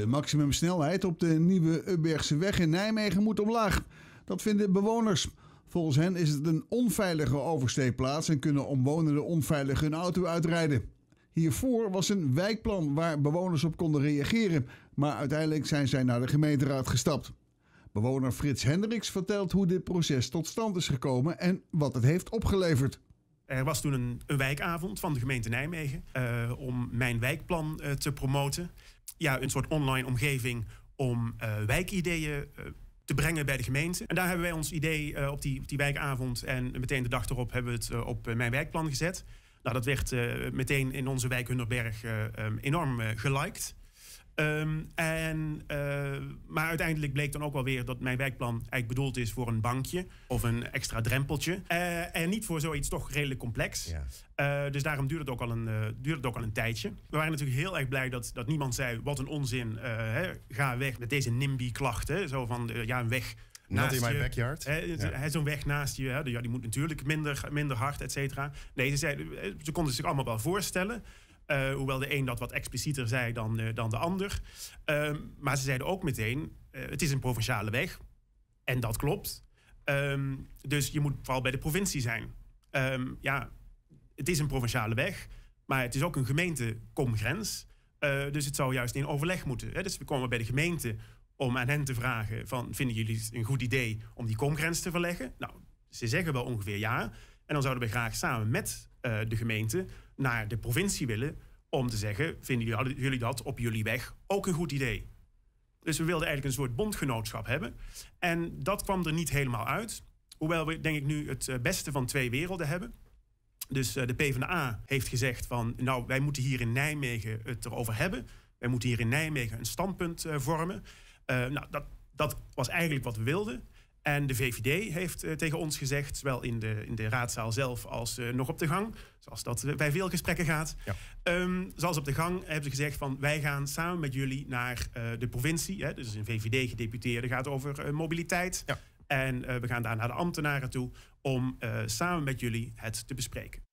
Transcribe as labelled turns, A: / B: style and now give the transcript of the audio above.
A: De maximumsnelheid op de Nieuwe Ubbergse weg in Nijmegen moet omlaag. Dat vinden bewoners. Volgens hen is het een onveilige oversteekplaats en kunnen omwonenden onveilig hun auto uitrijden. Hiervoor was een wijkplan waar bewoners op konden reageren, maar uiteindelijk zijn zij naar de gemeenteraad gestapt. Bewoner Frits Hendricks vertelt hoe dit proces tot stand is gekomen en wat het heeft opgeleverd.
B: Er was toen een, een wijkavond van de gemeente Nijmegen eh, om mijn wijkplan eh, te promoten ja, een soort online omgeving om eh, wijkideeën eh, te brengen bij de gemeente. En daar hebben wij ons idee eh, op, die, op die wijkavond en meteen de dag erop hebben we het op mijn wijkplan gezet. Nou, dat werd meteen in onze wijk Hunderberg ehm, enorm geliked. Ehm, en, eh, maar uiteindelijk bleek dan ook wel weer dat mijn wijkplan eigenlijk bedoeld is voor een bankje of een extra drempeltje. Eh, en niet voor zoiets toch redelijk complex. Eh, dus daarom duurde het, ook al een, duurde het ook al een tijdje. We waren natuurlijk heel erg blij dat, dat niemand zei: wat een onzin, hè, ga weg met deze NIMBY-klachten. Zo van ja, een weg. naast in my backyard. Zo'n weg naast je, ja, die moet natuurlijk minder, minder hard, et cetera. Nee, ze, zeiden, ze konden zich allemaal wel voorstellen. Eh, hoewel de een dat wat explicieter zei dan, eh, dan de ander. Ehm, maar ze zeiden ook meteen: eh, het is een provinciale weg. En dat klopt. Ehm, dus je moet vooral bij de provincie zijn. Ehm, ja, het is een provinciale weg, maar het is ook een gemeentekomgrens. dus het zou juist in overleg moeten. Hè? Dus we komen bij de gemeente om aan hen te vragen: van, vinden jullie het een goed idee om die komgrens te verleggen? Nou, ze zeggen wel ongeveer ja. En dan zouden we graag samen met de gemeente naar de provincie willen om te zeggen, vinden jullie dat op jullie weg ook een goed idee? Dus we wilden eigenlijk een soort bondgenootschap hebben. En dat kwam er niet helemaal uit. Hoewel we denk ik nu het eh, beste van twee werelden hebben. Dus eh, de PvdA heeft gezegd van, nou wij moeten hier in Nijmegen het erover hebben. Wij moeten hier in Nijmegen een standpunt eh, vormen. nou, dat, dat was eigenlijk wat we wilden. En de VVD heeft eh, tegen ons gezegd, zowel in de, in de raadzaal zelf als eh, nog op de gang, zoals dat eh, bij veel gesprekken gaat. Ehm, zoals op de gang hebben ze gezegd van wij gaan samen met jullie naar de provincie. Hè, dus een VVD-gedeputeerde gaat over mobiliteit. Ja. En we gaan daar naar de ambtenaren toe om samen met jullie het te bespreken.